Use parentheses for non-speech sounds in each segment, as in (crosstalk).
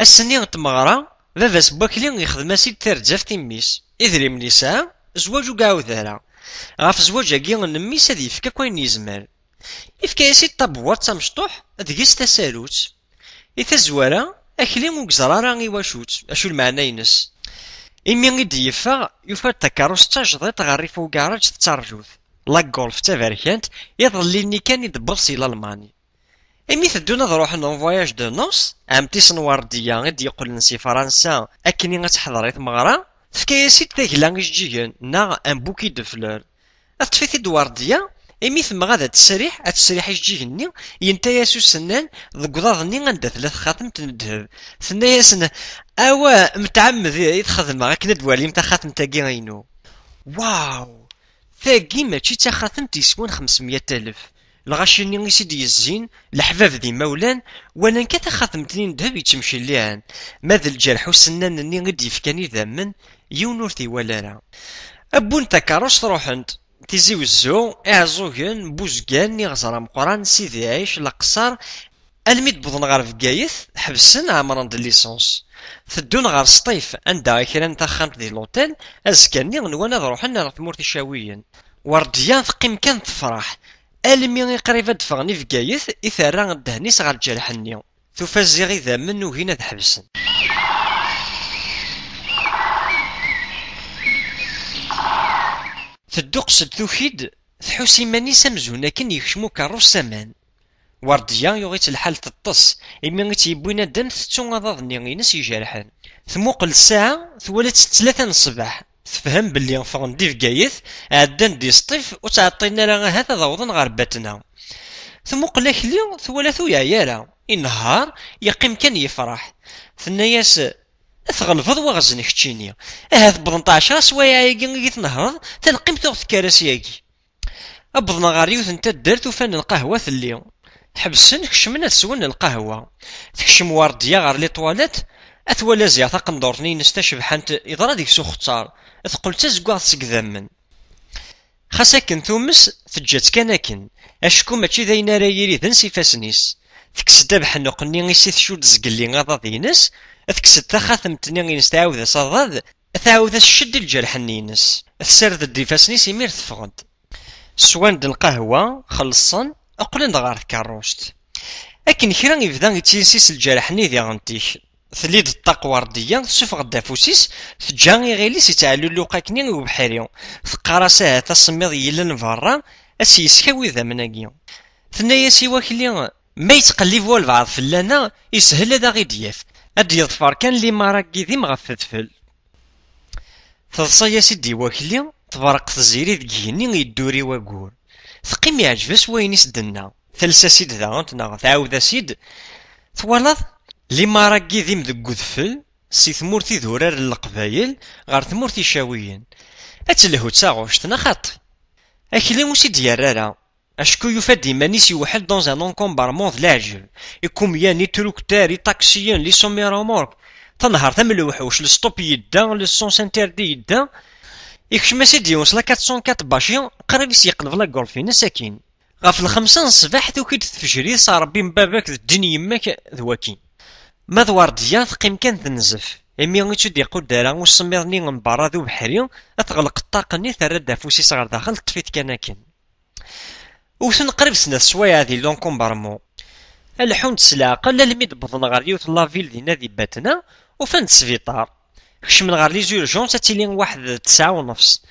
السنية تمغرا بابا سباكلي يخدم سيد ترجا في تيميس إذري من نساء زواج وقاو ذرا غاف زواج اكي نميس هادي يفكا كوين يزمر يفكا اسيد طابوات تمشطوح دقيس تسالوت إذا زوالا أكلي مقزرا راني واشوت أشو المعنى ينس إمي غيد يفا يفا تكاروس تجدد غريف وقارج تارجوث لا جولف تفرحيانت يظلي كان يدبر يدبرسي لألماني إميت إيه، دون نروح نون فواياج دو نوس أم تيسن وردية غدي يقول نسي فرنسا أكني غتحضري ثمغرا فكاية سيت تاك لانج جيجن نا أم بوكي دو فلور أطفيتي دو وردية إمي ثم غادا تسريح أتسريح جيجني ينتا ياسو سنان ذو قضاض ني ثلاث خاتم تندهب ثنايا ياسن أوا متعمد يتخذ ما غاك ندوالي متا خاتم تاكي واو ثاكي ماشي تا خاتم تيسوان خمسمية تالف. الغاشي ني يسيد يزين الحباب ذي مولان وانا كاتا خاتم تنين ذهب يتمشي ليان ماذا الجرح وسنان ني غدي فكاني ذمن يونورثي ولا لا ابون تكاروس روحنت تيزي وزو اعزوهن بوزقان ني غزرا مقران سيدي عيش لقصر الميد بوضن غارف قايث حبسن عمران دي ليسونس ثدون غار سطيف عند كيران تخانت دي لوتيل ازكا ني غنوانا ذروحن راه تمورتي شاويا ورديان ثقيم كان تفرح المي قريب دفغني في قايث إثاران الدهنيس غير الجرح النيو تفزغ إذا منو هنا تحبسن تدوق سد ثوخيد ثحوسي ماني سمزون لكن يخشمو كارو سامان وارديا يغيت الحال تطس إمي غيت يبوينا دم ثتون أضاظني غينا سيجارحن ثموق الساعة ثولت ثلاثة الصباح تفهم باللي فرندي في قايث عدن دي سطيف وتعطينا لها هذا ضوضا غير باتنا ثم قلنا كليو ثوالثو يا يالا انهار يقيم كان يفرح ثنا ياس اثغلفض وغزني ختشيني اهث بضنطاشا سوايا يقين غيث نهض تلقيم ثغث كراس ياكي ابضنا غاريو ثنتا دارت وفان القهوة ثلي حبسن خشمنا سون القهوة تخشم وردية غار لي طوالات اثوالا زيا ثقندورني نستشبح انت اضرا ديك سو ثقل تزقوث سكذامن خاص اكن ثومس ثجات كان اكن اشكو ماشي ذاين راه يري ذن سيفاسنيس ثكس دبح غي غيسي ثشود زقلي غاضا دينس ثكس تاخاث متني غينس تعاود صاضاد تعاود الشد الجرح نينس السر دي فاسنيس يمير ثفغد سواند القهوة خلصن اقلن غار كاروست اكن خيران يفدان يتينسيس الجرح نيدي غنتيش ثليد الطاق وردية سفغ دافوسيس تجاني غيلي ستعلو اللوقا كنين وبحريو فقارا ساها تصميض يلن فارا أسي يسكوي ذا مناقيو ثنا ياسي واكلي ما يتقلي فوال بعض فلانا يسهل ذا غي دياف أدي يظفر كان لي مراكي ذي مغفد فل تلصا ياسي دي واكلي تبارق تزيري ذكيني يدوري واقول ثقيم يعجبس وين يسدنا ثلسا سيد ذا غنتنا ثعاود سيد ثوالاث لي ماراكي ديم دك ودفل سي ثمورتي ذورار القبايل غار ثمورتي شاويين اتلهو تاغوشتنا خاطي اكلي موسي ديارارا اشكو يوفا ديما نيسي وحل دون زان اونكون بارمون دلاجل يكوم ياني ني تروكتار يطاكسيان لي سومي رومورك تنهار ثم الوحوش لستوب يدا لسونس انتردي يدا يكشم سيدي وصل 404 باشيون قريب سيقلب لا غولفين ساكين غا في الخمسة الصباح توكيد تفجري صار بين باباك الدنيا يماك دواكين ما دوار ديان ثقيم كان تنزف امي غيتو دي قود دارا و سميرني من برا ذو بحري اتغلق الطاق ني ثرا دافوسي صغار داخل طفيت كناكن و سن قرب سنة سوايا هادي لونكم برمو الحوند سلاق لا لميد بضن غار ديوت لا دينا ذي باتنا و فان خش من غار لي زورجونس تيلين واحد تسعة ونص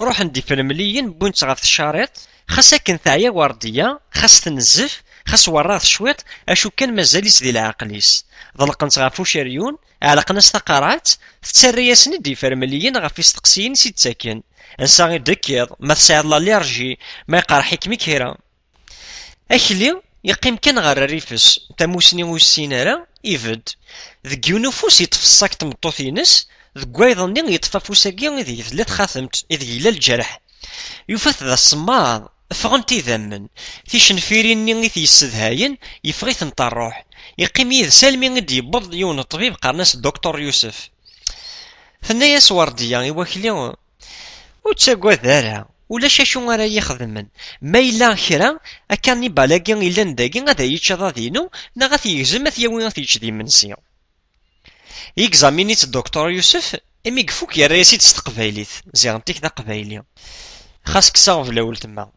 روح ندي فلمليين بونت غاف الشريط خاصك نتايا ورديه خاص تنزف خاص وراث شويط اشو كان مازال يسدي العقليس ظلقنت غا فوشريون علقنا استقارات فتريس ندي فرمليين غا في استقسيين سيد ساكن انسا غير دكيض ما تساعد لا ليرجي ما يقار حكمي كيرا اخلي يقيم كان غار ريفس تموسني وسينارا يفد ذك ينفوس يتفصك تمطوثينس ذك ويضن يطفى فوساقيا ذي ثلاث خاثمت إذ إلى الجرح يفث ذا الصماد ثغن تيذمن في شنفيرين ني غي في سدهاين يفغي ثنتا الروح يقيم يذ سالمي غدي يبض يون الطبيب قرنس الدكتور يوسف ثنا ياس وردية يوكلي و تاكوا ذارا ولا شاشو غارا يخدمن ما إلا خيرا أكاني بالاكي إلا نداكي غادا يتشاضا دينو نا غا في يزم ثيا وين غا في منسي إكزامينيت الدكتور يوسف إمي كفوك يا رئيسي تستقبايليت زيغنتيك ذا قبايلي خاصك ساغف الأول تما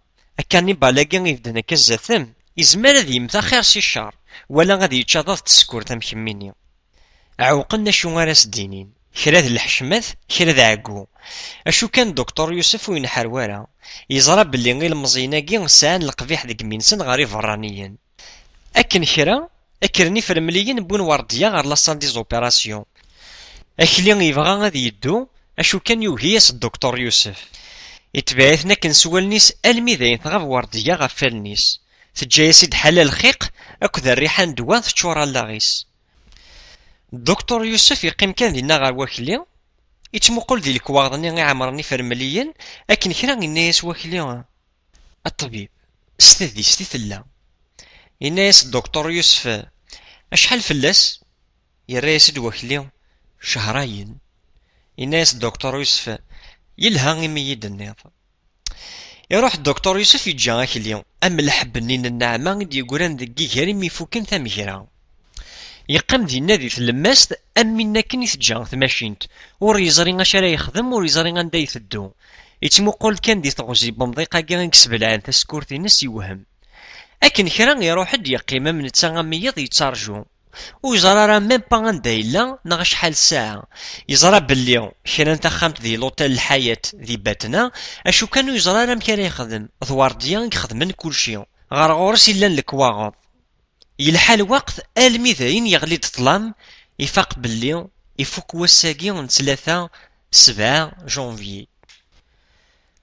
غي لكن إذن ثم إزمال ذي مثاخير سي الشار ولا غادي يتشاضر تسكور تم كميني عوقلنا شو غارس دينين خيرات الحشمات خيرات عقو أشو كان دكتور يوسف وين حروارا يزرى باللي غير مزينا كي غسان القبيح ذيك منسن غاري فرانيا أكن خرا أكرني فرمليين بون ورديا غار لاصال دي زوبيراسيون أخلي غيبغا غادي يدو أشو كان يوهيس الدكتور يوسف اتبعثنا كنسوى النيس الميدين ثغف وردية غف النيس تجي سيد حل الخيق اكذا الريحة دوان تشورا اللغيس دكتور يوسف يقيم كان دينا غار وكلي اتمقل ذي الكواغضني غي عمرني فرمليا اكن كنا الناس وكلي الطبيب استذي استيث الله الناس دكتور يوسف اشحال فلس يا رئيس شهرين الناس دكتور يوسف يلها غيمي يدنيض يروح الدكتور يوسف يجا غاك اليوم أم الحب نين النعمة غدي يقولن دقي كريم يفوكن ثم يقام دينا ذي في المست أم منا كني تجا ثماشينت وريزرين غاش لا يخدم وريزرين غاندا يثدو يتمو قول كان دي ثغزي بمضيقة غانك سبلان تسكورتي نسي وهم أكن خيران يروح يقيم من تسانغ ميض يتسارجو ويزرى راه ميم با غندا يلا نغ شحال ساعة يزرا بلي كنا نتا خامت دي لوتيل الحياة دي باتنا اشو كانو يزرى راه مكان يخدم ادوار ديان يخدمن كلشي غار غورس الا الكواغوط يلحى الوقت الميذاين يغلي الظلام يفاق بلي يفك وساقي من ثلاثة سبعة جونفيي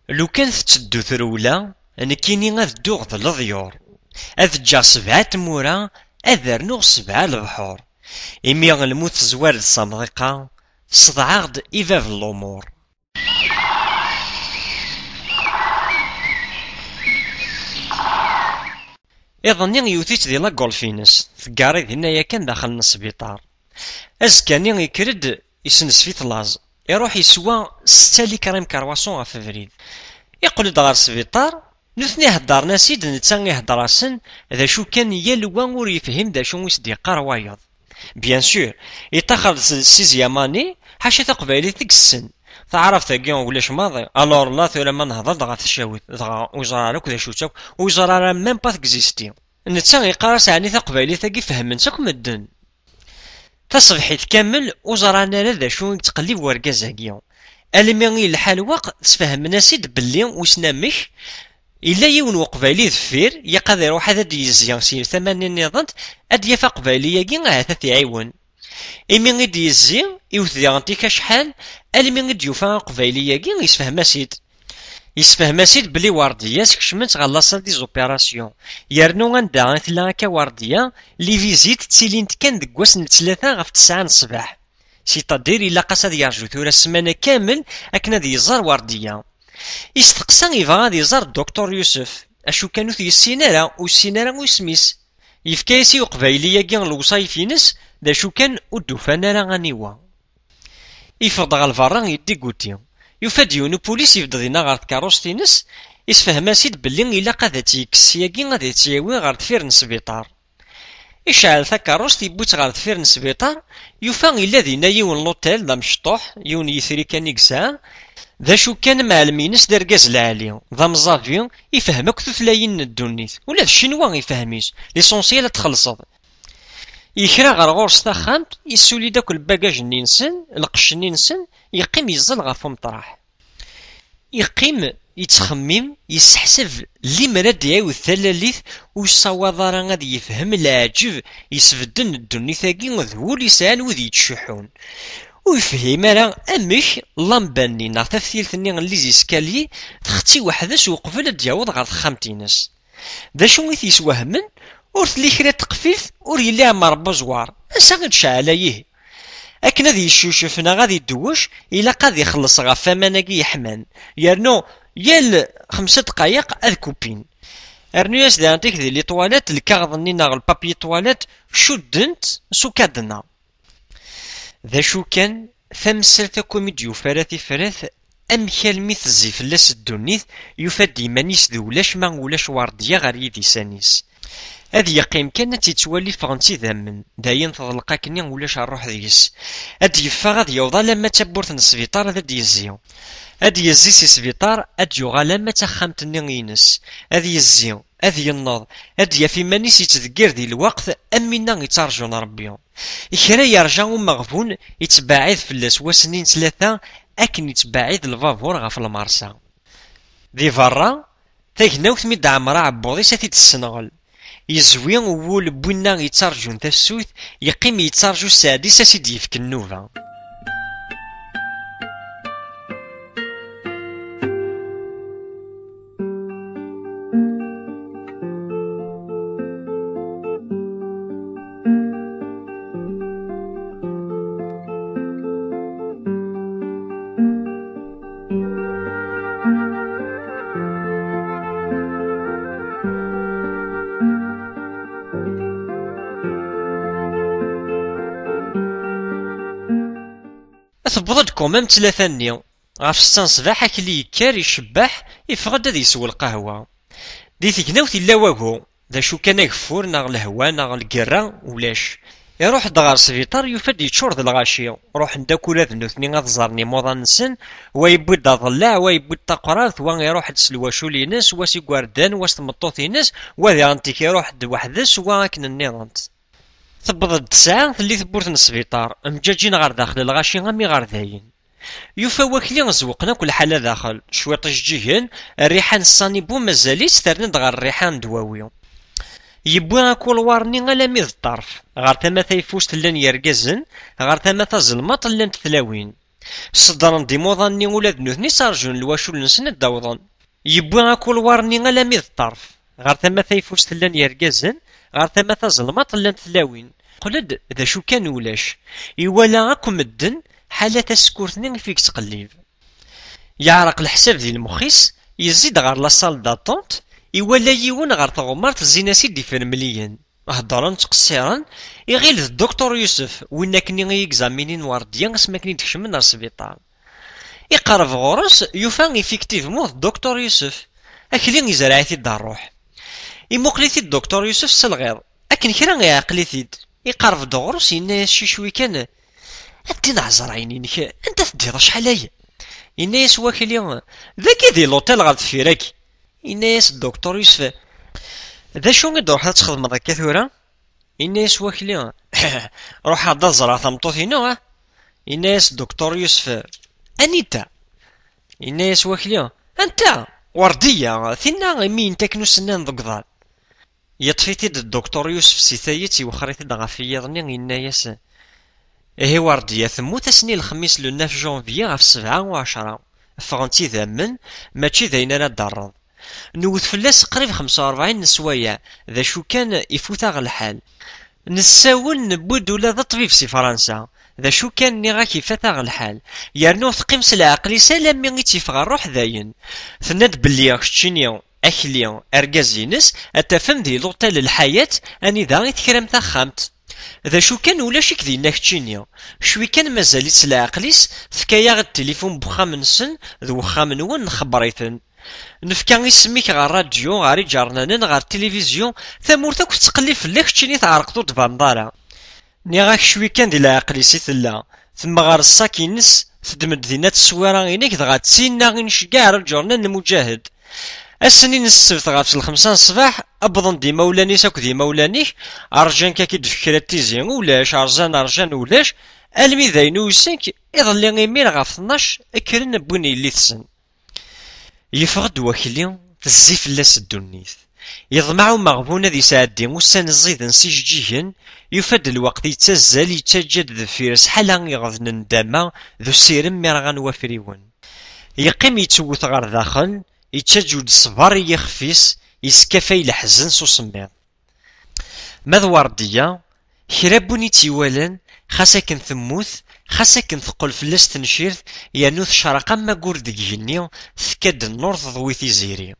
لو كان تدو ثرولا انا كيني غادي دوغ ضيور اذ جا سبعة تمورا أذر نوغ سبعة البحور إمي الموت زوال الصمغيقة صدعاغد إيفاف الأمور إذن نيغ يوثيت ديلا غولفينس ثقاري ذينا كان داخل السبيطار أزكا نيغ يكرد يسنس في طلاز يروح يسوى ستة كريم كرواسون غا فبريد يقول دغار السبيطار نثني هدرنا سيد نتسان يهدر سن ذا شو كان يلوان وريفهم ذا شو مصدقار وايض بيان سور يتخذ سيزيا ماني حاشا تقبالي ثق السن تعرف تاكيون ولاش ماضي الور لا ثولا ما نهضر ضغط تشاوي دغا وزرا لك ذا شو تاك وزرا لا ميم با تكزيستي نتسان يقارس عني تقبالي ثق يفهم من تاكم الدن تصبحت كامل وزرانا لذا شو تقليب ورقة زاكيون الميغي الحال وقت تفهم ناسيد بلي وسنا مش إلا يون وقبالي ذفير يقضي روح هذا يزيان سين ثمان نظام أدي فقبالي يجي هذا في عيون إمين غدي يزيان يوث دي غنتي كشحال ألمين غدي يوفا قبالي يجي يسفه مسيد يسفه مسيد بلي وردية سكشمنت غالا دي زوبيراسيون يرنو غندا غنثلا كا وردية لي فيزيت تسيلينت كان دكواس نتلاثا غف تسعة الصباح سي تدير إلا قصد يرجو ثورة السمانة كامل أكنا دي زار وردية استقصى يبغى غادي يزار الدكتور يوسف اشو كانو في السينارا والسينارا وسميس يفكايسي وقبايليا كان الوصاي في نس دا شو كان ودوفانا لا غانيوا يفرض غا الفران يدي كوتي يفاد يونو بوليس يفضى دينا غارت كاروس في نس يسفهما سيد بلي الا قادا تيكس يا كين غادي تياوي غار تفير نسبيطار يشعل ثا كاروس بوت غار فيرن سبيطار يوفان الا دينا يون لوتيل دا مشطوح يون يثري كان يكسان ذا شو كان مع المينس كاز العالي ضام زافيون يفهمك ثلاثلايين الدنيت ولا الشينوا يفهميش ليسونسيال تخلصت يكرا غير غورس تاخامت يسولي داك الباكاج نينسن القش نينسن يقيم يزل غا مطرح يقيم يتخمم يسحسف لي مراد يعاود ثلاليف وصواد راه غادي يفهم العجب يسفدن الدنيا ثاكي وذول يسال وذي تشحون ويفهم راه امش لامباني نا تفصيلت ني لي زيسكالي تختي وحده سو قبل تجاوض غير خامتينس دا شو ميثي سو همن ورث لي خري تقفيف وري لي مار بزوار اش غد شعلايه اكن هذه شو شفنا غادي يدوش الا قاد يخلص غا فمانكي يحمان يرنو يل خمسة دقائق الكوبين ارنيوس يس دانتيك دي لي تواليت الكارض نينا البابي تواليت شدنت سو ذا شو كان ثم سلتا كوميدي وفراتي فراث أم خال مثزي فلس الدنيث يفدي منيس ذو لش من ولش وارديا غري ذي سانيس هذا يقيم كانت تتوالي فغنتي ذا من ذا ينفض القاكني ولش الروح ذيس هذا يفغض يوضا لما تبورث نصفيطار ذا ديزيو هذا يزيس سفيطار أديو غالما تخمت النغينس هذا يزيو اذ ينوض اذ يفي مانيس يتذكر دي الوقت امينا يتارجون ربي يخرى يرجع مغفون يتباعد في اللاس سنين ثلاثة اكن يتباعد الفافور غا في المارسا دي فرا تاكناو ثميد عمراء عبوضي ساتي تسنغل يزوي وول بوينا يتارجون تسوث يقيم يتارجو سادي ساسي ديف كنوفا اثبضت كومام ثلاثة نيو غاف ستان صباحا كلي يكار يشبح يفقد دي سوى القهوة دي ثقنوثي لا واقو دا شو كان غفور ناغ الهوا ناغ القرا ولاش يروح دغار سفيطار يفد تشور ذي الغاشي روح نداكو لا ذنو ثنين غضزرني موضا نسن ويبود ضلع ويبود تقرار ثوان يروح تسلوا شو لي ناس واسي قواردان واس ناس وذي انتيك يروح دواحدس واكن النيرانت ثبض التسعة اللي من السبيطار مجاجين غار داخل الغاشي غامي غار ذاين يوفا وكلي غزوقنا كل حالة داخل شويط جيهن الريحان الصاني بو مازالي سترند غار الريحة ندواوي يبوي كل وارني غالا ميد الطرف غار ثمثا يفوست لن يرقزن غار ثمثا زلمط لن تثلاوين صدرن دي موضاني ولا ذنوثني سارجون الواشو لنسن الدوضن يبوي كل وارني غالا ميد الطرف غار ثمثا يفوست لن يرقزن غير ثم تظلمات لن تلاوين قلد ذا شو كان ولاش يولا اكم الدن حالة سكورتنين فيك تقليب يعرق الحساب ديال المخيس يزيد غير لصال داتونت يولا يون غير تغمرت زينا سيدي فرمليين هضرن تقصيرا يغيل الدكتور يوسف وين كني غيكزامينين وارديا سماكني تخشم من السبيطار يقرب غورس يوفان افيكتيفمون الدكتور يوسف اكلين يزرعتي الدار الروح يموقليتي الدكتور يوسف سلغير اكن كرا غي عقليتي يقرف دغروس ينا شي شوي كان ادي نعزر عينينك انت تديرا شحال هي ينايس واكل يوم ذاك يدي لوتيل غاد فيراك ينايس الدكتور يوسف ذا شون غي دور حتى تخدم هذاك كثورا ينايس واكل (laughs) روح هاد الزرا ثمطوثي نوع ينايس الدكتور يوسف انيتا ينايس واكل انت وردية ثنا غي مين تكنو سنان ضقضال يطفيتي الدكتور يوسف سيثايتي وخريتي دا غافي يضني إنا ياس إيه وردية ثموت سني الخميس لو ناف جونفي غاف سبعة وعشرة فغنتي ذا من ماتشي ذاين أنا الدرد نوث فلاس قريب خمسة وأربعين نسوايا ذا شو كان يفوت الحال نساول نبود ولا طبيب سي فرنسا ذا شو كان نيغا كيفات الحال يرنو ثقيم سلاقلي سلام من غيتي الروح ذاين ثناد بلي غشتشينيو أخلي أرجزينس أتفهم ذي لغة للحياة أن إذا أتكرم تخمت ذا شو كان ولا شك ذي نكتشينيا شوي كان مازال يتلاقليس فكايا غد تليفون بخامنسن ذو خامنون نخبريتن نفكان يسميك غا راديو غا ريجارنانن غا تلفزيون ثمورتا كنت تقلي في اللكتشيني تعرقتو تبندارا نيغاك شوي كان ذي لاقلي سيثلا ثم غار الساكينس تدمد ذي نات السويران إنك ذغا تسينا غنشقا رجعنا المجاهد السنين السبت غابت الخمسة الصباح أبضن دي مولاني ساك دي مولاني أرجان كاكيد دفكرات تيزين ولاش أرجان أرجان ولاش ألمي ذاين ويسنك إذن لين غيمين غاف أكرن بوني اللي تسن يفغد وكلي تزيف لاس الدنيث يضمعوا مغبونة ذي سادي وسان الزيد نسيج جيهن يفد الوقت يتزال يتجد ذي فيرس حالا يغذن ندامة ذو سيرم ميرغان وفريون يقيم يتوث غار داخل يتشجود صبر يخفيس يسكفي لحزن سو سميض ماذ وردية هربوني تيوالن خاسكن ثموث خاسكن ثقل فلس تنشيرث يانوث شرقا ما قرد جنيو ثكد النور ضوي زيري